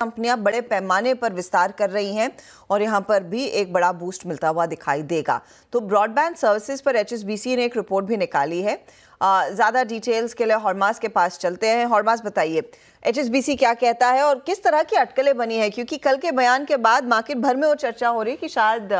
कंपनियां बड़े पैमाने पर विस्तार कर रही हैं और यहां पर भी एक बड़ा बूस्ट मिलता हुआ दिखाई देगा तो ब्रॉडबैंड सर्विसेज पर एचएसबीसी ने एक रिपोर्ट भी निकाली है ज़्यादा डिटेल्स के लिए हॉर्मास के पास चलते हैं हॉर्मास बताइए एचएसबीसी क्या कहता है और किस तरह की अटकलें बनी है क्योंकि कल के बयान के बाद मार्केट भर में वो चर्चा हो रही कि शायद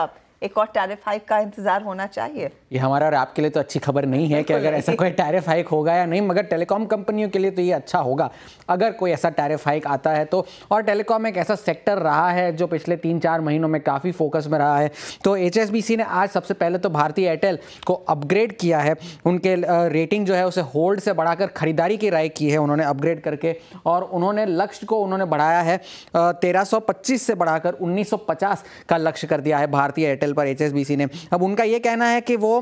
एक और टैरिफ हाइक का इंतजार होना चाहिए ये हमारा और आपके लिए तो अच्छी खबर नहीं है कि अगर ऐसा कोई टैरिफ हाइक होगा या नहीं मगर टेलीकॉम कंपनियों के लिए तो ये अच्छा होगा अगर कोई ऐसा टैरिफ हाइक आता है तो और टेलीकॉम एक ऐसा सेक्टर रहा है जो पिछले तीन चार महीनों में काफ़ी फोकस में रहा है तो एच ने आज सबसे पहले तो भारतीय एयरटेल को अपग्रेड किया है उनके रेटिंग जो है उसे होल्ड से बढ़ाकर खरीदारी की राय की है उन्होंने अपग्रेड करके और उन्होंने लक्ष्य को उन्होंने बढ़ाया है तेरह से बढ़ाकर उन्नीस का लक्ष्य कर दिया है भारतीय एयरटेल कैपिटल पर एच ने अब उनका ये कहना है कि वो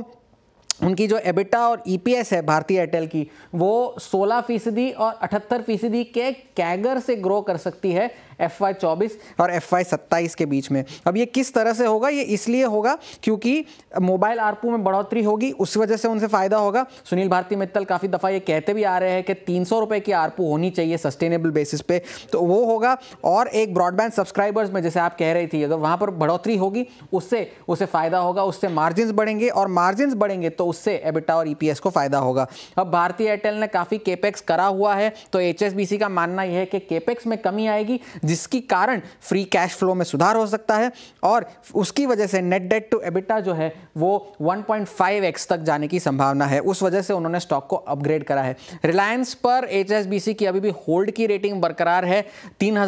उनकी जो एबिटा और ईपीएस e है भारतीय एयरटेल की वो 16 फीसदी और 78 फीसदी के कैगर से ग्रो कर सकती है एफ वाई चौबीस और एफ वाई सत्ताईस के बीच में अब ये किस तरह से होगा ये इसलिए होगा क्योंकि मोबाइल आरपू में बढ़ोतरी होगी उस वजह से उनसे फ़ायदा होगा सुनील भारती मित्तल काफ़ी दफ़ा ये कहते भी आ रहे हैं कि तीन सौ रुपये की आरपू होनी चाहिए सस्टेनेबल बेसिस पे तो वो होगा और एक ब्रॉडबैंड सब्सक्राइबर्स में जैसे आप कह रही थी अगर वहाँ पर बढ़ोतरी होगी उससे उसे फ़ायदा होगा उससे मार्जिन बढ़ेंगे और मार्जिन बढ़ेंगे तो उससे एबिटा और ई e को फ़ायदा होगा अब भारतीय एयरटेल ने काफ़ी केपेक्स करा हुआ है तो एच का मानना यह है कि केपेक्स में कमी आएगी जिसकी कारण फ्री कैश फ्लो में सुधार हो सकता है और उसकी वजह से नेट डेट टू एबिटा जो है वो 1.5x तक जाने की संभावना है उस वजह से उन्होंने स्टॉक को अपग्रेड करा है रिलायंस पर एच की अभी भी होल्ड की रेटिंग बरकरार है तीन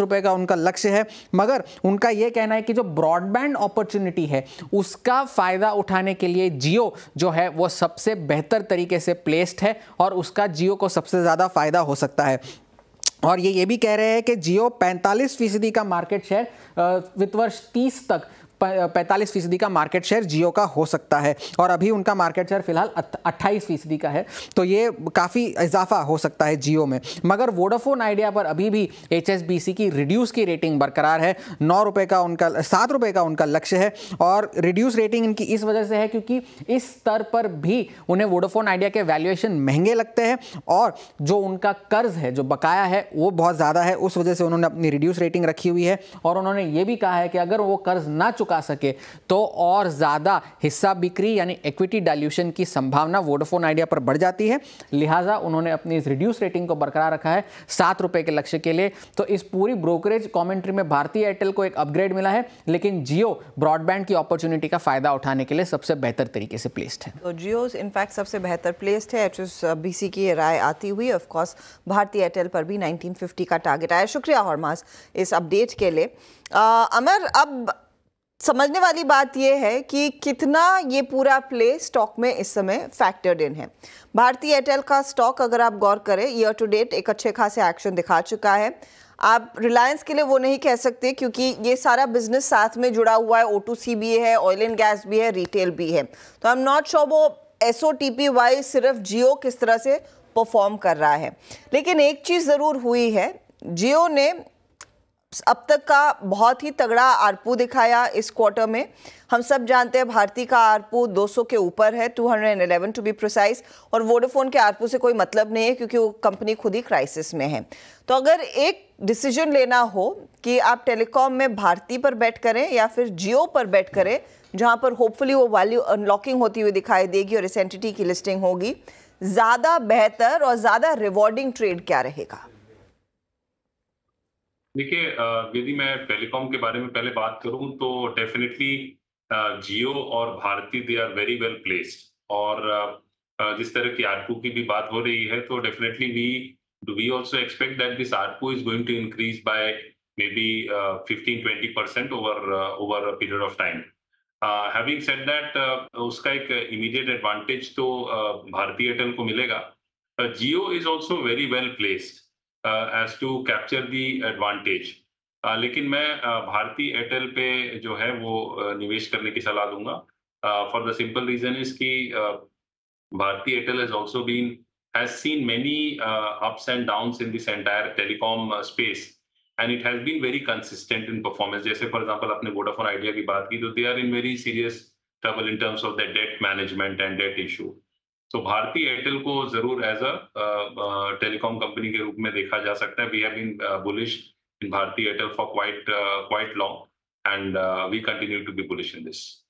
रुपए का उनका लक्ष्य है मगर उनका यह कहना है कि जो ब्रॉडबैंड अपॉर्चुनिटी है उसका फायदा उठाने के लिए जियो जो है वो सबसे बेहतर तरीके से प्लेस्ड है और उसका जियो को सबसे ज़्यादा फायदा हो सकता है और ये ये भी कह रहे हैं कि जियो 45 फीसदी का मार्केट शेयर वित्त वर्ष 30 तक पैंतालीस फीसदी का मार्केट शेयर जियो का हो सकता है और अभी उनका मार्केट शेयर फिलहाल अट्ठाईस फीसदी का है तो ये काफ़ी इजाफा हो सकता है जियो में मगर वोडाफोन आइडिया पर अभी भी एच की रिड्यूस की रेटिंग बरकरार है नौ रुपये का उनका सात रुपये का उनका लक्ष्य है और रिड्यूस रेटिंग इनकी इस वजह से है क्योंकि इस स्तर पर भी उन्हें वोडाफोन आइडिया के वैल्यूएशन महंगे लगते हैं और जो उनका कर्ज है जो बकाया है वो बहुत ज़्यादा है उस वजह से उन्होंने अपनी रिड्यूस रेटिंग रखी हुई है और उन्होंने ये भी कहा है कि अगर वो कर्ज ना चुका चुका सके तो और ज़्यादा हिस्सा बिक्री यानी इक्विटी डाइल्यूशन की संभावना वोडाफोन आइडिया पर बढ़ जाती है लिहाजा उन्होंने अपनी इस रिड्यूस रेटिंग को बरकरार रखा है सात रुपये के लक्ष्य के लिए तो इस पूरी ब्रोकरेज कॉमेंट्री में भारतीय एयरटेल को एक अपग्रेड मिला है लेकिन जियो ब्रॉडबैंड की अपॉर्चुनिटी का फायदा उठाने के लिए सबसे बेहतर तरीके से प्लेस्ड है तो जियो इनफैक्ट सबसे बेहतर प्लेस्ड है एच uh, की राय आती हुई ऑफकोर्स भारतीय एयरटेल पर भी नाइनटीन का टारगेट आया शुक्रिया हॉर्मास इस अपडेट के लिए आ, uh, अमर अब समझने वाली बात यह है कि कितना ये पूरा प्ले स्टॉक में इस समय फैक्टर्ड इन है भारतीय एयरटेल का स्टॉक अगर आप गौर करें ईयर टू डेट एक अच्छे खासे एक्शन दिखा चुका है आप रिलायंस के लिए वो नहीं कह सकते क्योंकि ये सारा बिजनेस साथ में जुड़ा हुआ है ओ टू सी भी है ऑयल एंड गैस भी है रिटेल भी है तो आई एम नॉट श्योर वो S O T P Y सिर्फ जियो किस तरह से परफॉर्म कर रहा है लेकिन एक चीज़ ज़रूर हुई है जियो ने अब तक का बहुत ही तगड़ा आरपू दिखाया इस क्वार्टर में हम सब जानते हैं भारती का आरपू 200 के ऊपर है 211 टू बी प्रोसाइज और वोडाफोन के आरपू से कोई मतलब नहीं है क्योंकि वो कंपनी खुद ही क्राइसिस में है तो अगर एक डिसीजन लेना हो कि आप टेलीकॉम में भारती पर बैठ करें या फिर जियो पर बैठ करें जहाँ पर होपफुली वो वैल्यू अनलॉकिंग होती हुई दिखाई देगी और इस एंटिटी की लिस्टिंग होगी ज़्यादा बेहतर और ज़्यादा रिवॉर्डिंग ट्रेड क्या रहेगा देखिए यदि मैं टेलीकॉम के बारे में पहले बात करूं तो डेफिनेटली जियो और Bharti they are very well placed और जिस तरह की आरपू की भी बात हो रही है तो definitely we do we also expect that this ARPU is going to increase by maybe fifteen twenty percent over over period of time having set that उसका एक इमीडिएट एडवांटेज तो uh, एयरटेल को मिलेगा Jio is also very well placed as to capture the advantage लेकिन मैं uh, भारतीय Airtel पे जो है वो uh, निवेश करने की सलाह दूंगा for the simple reason is की Bharti Airtel has also been has seen many ups and down in this entire telecom space and it has been very consistent in performance जैसे फॉर एग्जाम्पल आपने Vodafone Idea की बात की तो they are in very serious trouble in terms of the debt management and debt issue तो Bharti Airtel को जरूर as a telecom company के रूप में देखा जा सकता है we have been bullish in Bharti Airtel for quite quite long and we continue to be bullish in this